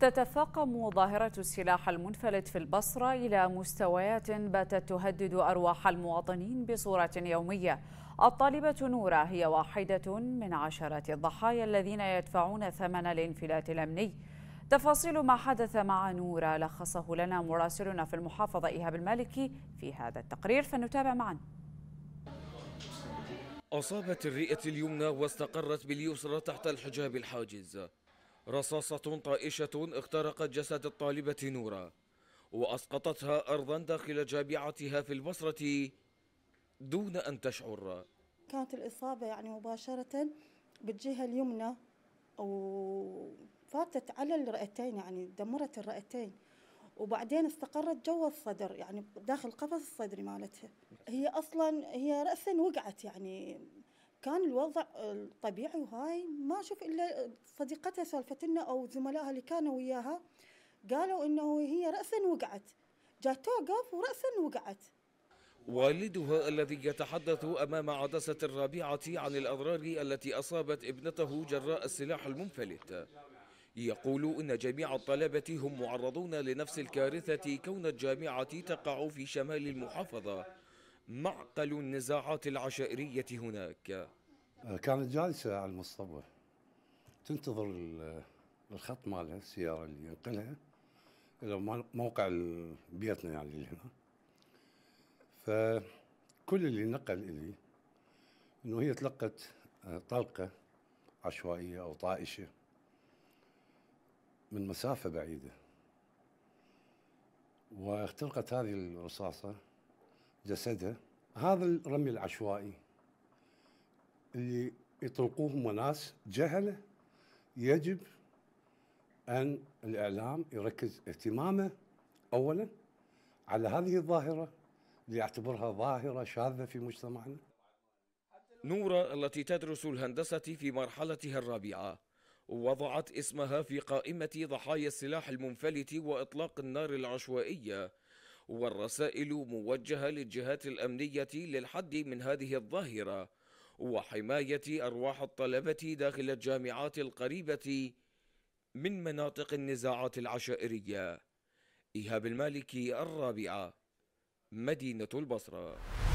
تتفاقم ظاهرة السلاح المنفلت في البصرة إلى مستويات باتت تهدد أرواح المواطنين بصورة يومية الطالبة نورة هي واحدة من عشرات الضحايا الذين يدفعون ثمن الانفلات الأمني تفاصيل ما حدث مع نورة لخصه لنا مراسلنا في المحافظة إيهاب المالكي في هذا التقرير فنتابع معا أصابت الرئة اليمنى واستقرت باليسرى تحت الحجاب الحاجز رصاصة طائشة اخترقت جسد الطالبة نورة وأسقطتها أرضا داخل جامعتها في البصرة دون أن تشعر كانت الإصابة يعني مباشرة بالجهة اليمنى وفاتت على الرئتين يعني دمرت الرئتين وبعدين استقرت جوا الصدر يعني داخل القفص الصدري مالتها هي اصلا هي راسا وقعت يعني كان الوضع آه، طبيعي وهاي ما اشوف الا صديقتها سالفت لنا او زملائها اللي كانوا وياها قالوا انه هي راسا وقعت جات توقف وراسا وقعت والدها الذي يتحدث أمام عدسة الرابعة عن الأضرار التي أصابت ابنته جراء السلاح المنفلت يقول إن جميع الطلبة هم معرضون لنفس الكارثة كون الجامعة تقع في شمال المحافظة معقل النزاعات العشائرية هناك آه، كانت جالسة على المصطبة تنتظر الخط مالها السيارة اللي ينقلها إلى موقع بيتنا يعني اللي هنا فكل اللي نقل إلي إنه هي تلقت آه، طلقة عشوائية أو طائشة من مسافة بعيدة واخترقت هذه الرصاصة جسدها هذا الرمي العشوائي اللي يطلقوه ناس جهله يجب ان الاعلام يركز اهتمامه اولا على هذه الظاهره ليعتبرها ظاهره شاذه في مجتمعنا. نورة التي تدرس الهندسة في مرحلتها الرابعة وضعت اسمها في قائمة ضحايا السلاح المنفلت وإطلاق النار العشوائية والرسائل موجهة للجهات الأمنية للحد من هذه الظاهرة وحماية أرواح الطلبة داخل الجامعات القريبة من مناطق النزاعات العشائرية إيهاب المالكي الرابعة مدينة البصرة